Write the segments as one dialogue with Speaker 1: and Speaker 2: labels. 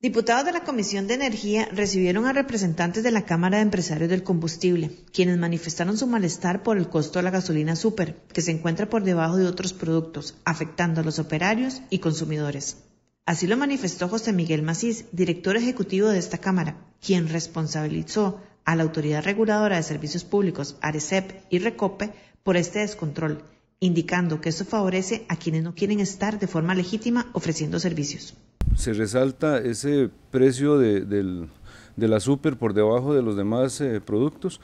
Speaker 1: Diputados de la Comisión de Energía recibieron a representantes de la Cámara de Empresarios del Combustible, quienes manifestaron su malestar por el costo de la gasolina super, que se encuentra por debajo de otros productos, afectando a los operarios y consumidores. Así lo manifestó José Miguel Macís, director ejecutivo de esta Cámara, quien responsabilizó a la Autoridad Reguladora de Servicios Públicos, ARECEP y RECOPE, por este descontrol, indicando que esto favorece a quienes no quieren estar de forma legítima ofreciendo servicios
Speaker 2: se resalta ese precio de, del, de la super por debajo de los demás eh, productos,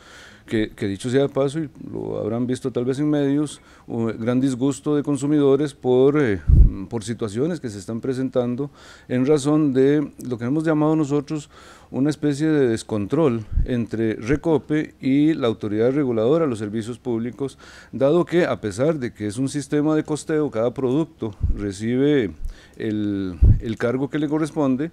Speaker 2: que, dicho sea de paso, y lo habrán visto tal vez en medios, un gran disgusto de consumidores por eh, Mm, por situaciones que se están presentando en razón de lo que hemos llamado nosotros una especie de descontrol entre Recope y la autoridad reguladora, de los servicios públicos, dado que a pesar de que es un sistema de costeo, cada producto recibe el, cargo que le corresponde,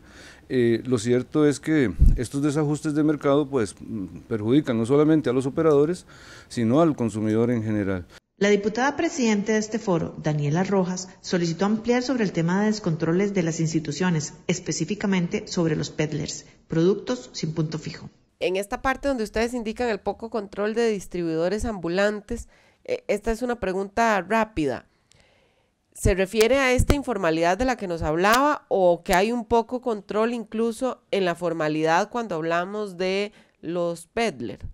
Speaker 2: eh, lo cierto es que estos desajustes de mercado pues mm, perjudican no solamente a los operadores, sino al consumidor en general. La diputada presidente de este foro,
Speaker 1: Daniela Rojas, solicitó ampliar sobre el tema de descontroles de las instituciones, específicamente sobre los peddlers, productos sin punto fijo.
Speaker 3: En esta parte donde ustedes indican el poco control de distribuidores ambulantes, eh, esta es una pregunta rápida. ¿Se refiere a esta informalidad de la que nos hablaba o que hay un poco control incluso en la formalidad cuando hablamos de los peddlers?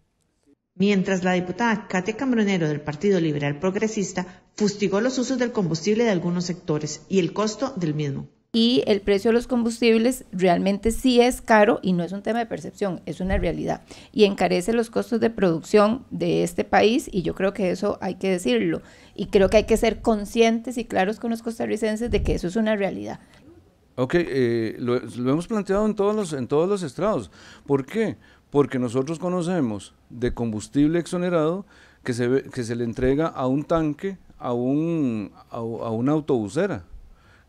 Speaker 1: mientras la diputada Katia Cambronero del Partido Liberal Progresista fustigó los usos del combustible de algunos sectores y el costo del mismo.
Speaker 4: Y el precio de los combustibles realmente sí es caro y no es un tema de percepción, es una realidad. Y encarece los costos de producción de este país y yo creo que eso hay que decirlo. Y creo que hay que ser conscientes y claros con los costarricenses de que eso es una realidad.
Speaker 2: Ok, eh, lo, hemos planteado en todos en todos los estrados. ¿Por qué? porque nosotros conocemos de combustible exonerado que se, que se le entrega a un tanque, a, un, a, una autobusera,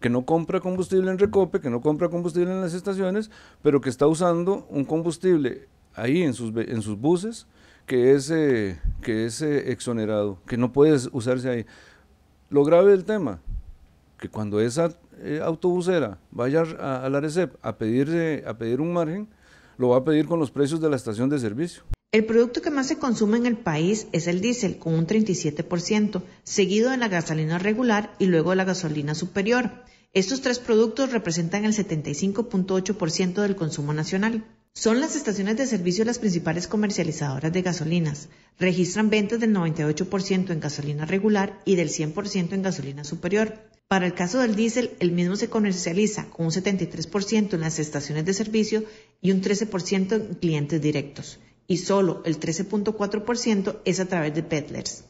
Speaker 2: que no compra combustible en Recope, que no compra combustible en las estaciones, pero que está usando un combustible ahí en sus, en sus buses que es, eh, que es eh, exonerado, que no puede usarse ahí. Lo grave del tema, que cuando esa eh, autobusera vaya a, a, la RECEP a, pedirse, a pedir un margen, lo va a pedir con los precios de la estación de servicio.
Speaker 1: El producto que más se consume en el país es el diésel, con un 37%, seguido de la gasolina regular y luego la gasolina superior. Estos tres productos representan el 75.8% del consumo nacional. Son las estaciones de servicio las principales comercializadoras de gasolinas. Registran ventas del 98% en gasolina regular y del 100% en gasolina superior. Para el caso del diésel, el mismo se comercializa con un 73% en las estaciones de servicio y un 13% en clientes directos. Y solo el 13.4% es a través de peddlers.